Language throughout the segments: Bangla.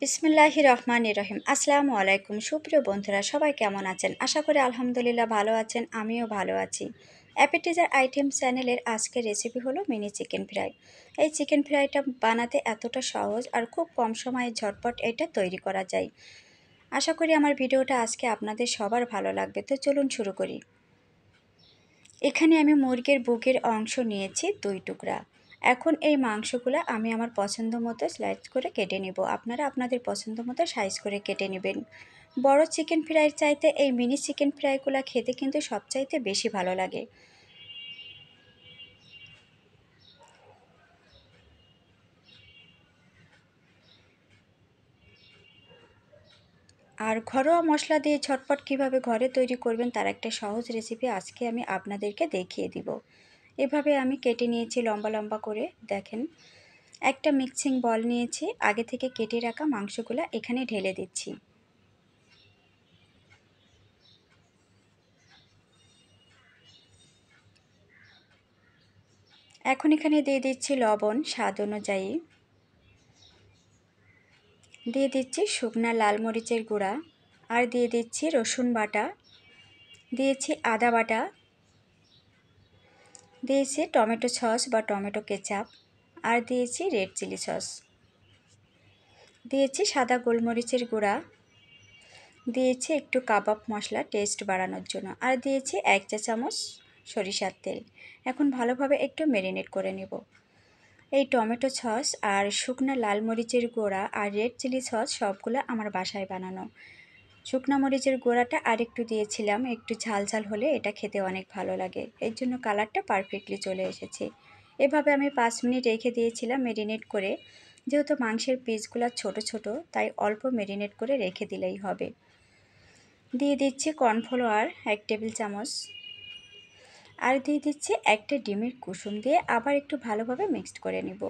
বিসমুল্লাহ রহমান রহিম আসসালামু আলাইকুম সুপ্রিয় বন্ধুরা সবাই কেমন আছেন আশা করি আলহামদুলিল্লাহ ভালো আছেন আমিও ভালো আছি অ্যাপেটিজার আইটেম চ্যানেলের আজকের রেসিপি হলো মিনি চিকেন ফ্রাই এই চিকেন ফ্রাইটা বানাতে এতটা সহজ আর খুব কম সময়ে ঝটপট এটা তৈরি করা যায় আশা করি আমার ভিডিওটা আজকে আপনাদের সবার ভালো লাগবে তো চলুন শুরু করি এখানে আমি মুরগির বুকের অংশ নিয়েছি দুই টুকরা এখন এই মাংসগুলো আমি আমার পছন্দ মতো স্লাইস করে কেটে নেব আপনারা আপনাদের পছন্দ মতো সাইজ করে কেটে নেবেন বড় চিকেন ফ্রাই চাইতে এই মিনি চিকেন ফ্রাইগুলো খেতে কিন্তু সবচাইতে বেশি ভালো লাগে আর ঘরোয়া মশলা দিয়ে ঝটপট কিভাবে ঘরে তৈরি করবেন তার একটা সহজ রেসিপি আজকে আমি আপনাদেরকে দেখিয়ে দিব এভাবে আমি কেটে নিয়েছি লম্বা লম্বা করে দেখেন একটা মিক্সিং বল নিয়েছি আগে থেকে কেটে রাখা মাংসগুলো এখানে ঢেলে দিচ্ছি এখন এখানে দিয়ে দিচ্ছি লবণ স্বাদ অনুযায়ী দিয়ে দিচ্ছি শুকনা লাল মরিচের গুঁড়া আর দিয়ে দিচ্ছি রসুন বাটা দিয়েছি আদা বাটা দিয়েছি টমেটো সস বা টমেটো কেচাপ আর দিয়েছি রেড চিলি সস দিয়েছি সাদা গোলমরিচের গুঁড়া দিয়েছি একটু কাবাব মশলা টেস্ট বাড়ানোর জন্য আর দিয়েছি এক চা চামচ সরিষার তেল এখন ভালোভাবে একটু মেরিনেট করে নেব এই টমেটো সস আর শুকনো লাল মরিচের গোড়া আর রেড চিলি সস সবগুলো আমার বাসায় বানানো শুকনা মরিচের গোড়াটা আর একটু দিয়েছিলাম একটু ঝাল ঝাল হলে এটা খেতে অনেক ভালো লাগে এর জন্য কালারটা পারফেক্টলি চলে এসেছে এভাবে আমি পাঁচ মিনিট রেখে দিয়েছিলাম মেরিনেট করে যেহেতু মাংসের পিসগুলো ছোট ছোট তাই অল্প মেরিনেট করে রেখে দিলেই হবে দিয়ে দিচ্ছি কর্নফ্লাওয়ার এক টেবিল চামচ আর দিয়ে দিচ্ছি একটা ডিমের কুসুম দিয়ে আবার একটু ভালোভাবে মিক্সড করে নেব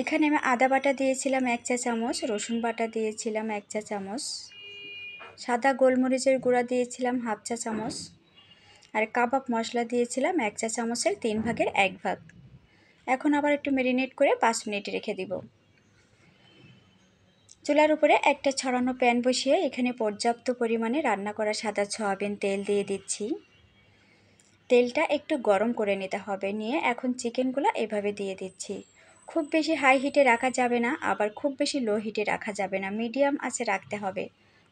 এখানে আমি আদা বাটা দিয়েছিলাম এক চা চামচ রসুন বাটা দিয়েছিলাম এক চা চামচ সাদা গোলমরিচের গুঁড়া দিয়েছিলাম হাফ চা চামচ আর কাবাব মশলা দিয়েছিলাম এক চা চামচের তিন ভাগের এক ভাগ এখন আবার একটু মেরিনেট করে পাঁচ মিনিট রেখে দিব চুলার উপরে একটা ছড়ানো প্যান বসিয়ে এখানে পর্যাপ্ত পরিমাণে রান্না করা সাদা সয়াবিন তেল দিয়ে দিচ্ছি তেলটা একটু গরম করে নিতে হবে নিয়ে এখন চিকেনগুলো এভাবে দিয়ে দিচ্ছি খুব বেশি হাই হিটে রাখা যাবে না আবার খুব বেশি লো হিটে রাখা যাবে না মিডিয়াম আছে রাখতে হবে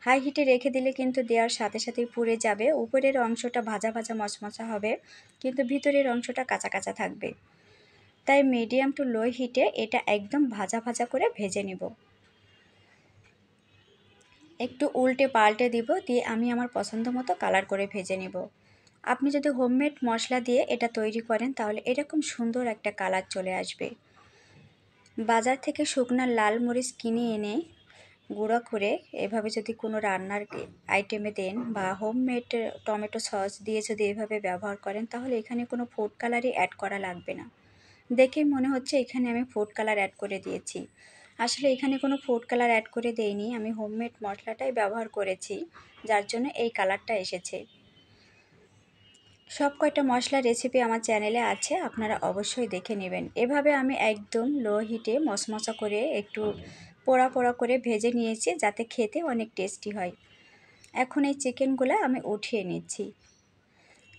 হাই হিটে রেখে দিলে কিন্তু দেওয়ার সাথে সাথেই পুড়ে যাবে উপরের অংশটা ভাজা ভাজা মচমচা হবে কিন্তু ভিতরের অংশটা কাঁচা কাঁচা থাকবে তাই মিডিয়াম টু লো হিটে এটা একদম ভাজা ভাজা করে ভেজে নিব একটু উল্টে পাল্টে দিব দিয়ে আমি আমার পছন্দ মতো কালার করে ভেজে নেব আপনি যদি হোমমেড মশলা দিয়ে এটা তৈরি করেন তাহলে এরকম সুন্দর একটা কালার চলে আসবে বাজার থেকে শুকনো লাল মরিচ কিনে এনে গুঁড়ো করে এভাবে যদি কোনো রান্নার আইটেমে দেন বা হোমমেড টমেটো সস দিয়ে যদি এভাবে ব্যবহার করেন তাহলে এখানে কোনো ফুড কালারই অ্যাড করা লাগবে না দেখে মনে হচ্ছে এখানে আমি ফুড কালার অ্যাড করে দিয়েছি আসলে এখানে কোনো ফুড কালার অ্যাড করে দেইনি আমি হোমমেড মশলাটাই ব্যবহার করেছি যার জন্য এই কালারটা এসেছে সব কয়টা মশলা রেসিপি আমার চ্যানেলে আছে আপনারা অবশ্যই দেখে নেবেন এভাবে আমি একদম লো হিটে মশমশা করে একটু পোড়া পোড়া করে ভেজে নিয়েছি যাতে খেতে অনেক টেস্টি হয় এখন এই চিকেনগুলো আমি উঠিয়ে নিচ্ছি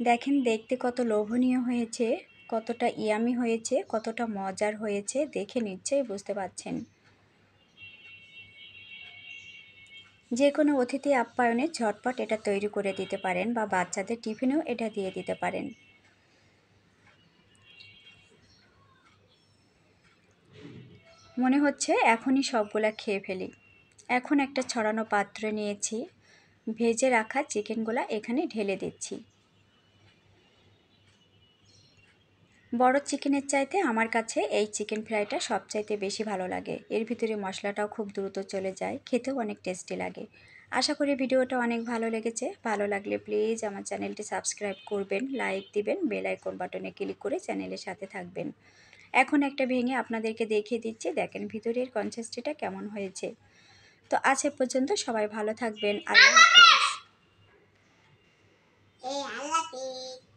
দেখেন দেখতে কত লোভনীয় হয়েছে কতটা ইয়ামি হয়েছে কতটা মজার হয়েছে দেখে নিশ্চয়ই বুঝতে পারছেন যে কোনো অতিথি আপ্যায়নে ঝটপট এটা তৈরি করে দিতে পারেন বা বাচ্চাদের টিফিনেও এটা দিয়ে দিতে পারেন মনে হচ্ছে এখনই সবগুলা খেয়ে ফেলি এখন একটা ছড়ানো পাত্রে নিয়েছি ভেজে রাখা চিকেনগুলা এখানে ঢেলে দিচ্ছি বড় চিকেনের চাইতে আমার কাছে এই চিকেন ফ্রাইটা সবচাইতে বেশি ভালো লাগে এর ভিতরে মশলাটাও খুব দ্রুত চলে যায় খেতেও অনেক টেস্টি লাগে আশা করি ভিডিওটা অনেক ভালো লেগেছে ভালো লাগলে প্লিজ আমার চ্যানেলটি সাবস্ক্রাইব করবেন লাইক দিবেন বেল আইকন বাটনে ক্লিক করে চ্যানেলের সাথে থাকবেন এখন একটা ভেঙে আপনাদেরকে দেখিয়ে দিচ্ছি দেখেন ভিতরের কনসিস্টিটা কেমন হয়েছে তো আজ পর্যন্ত সবাই ভালো থাকবেন আল্লাহ হাফিজ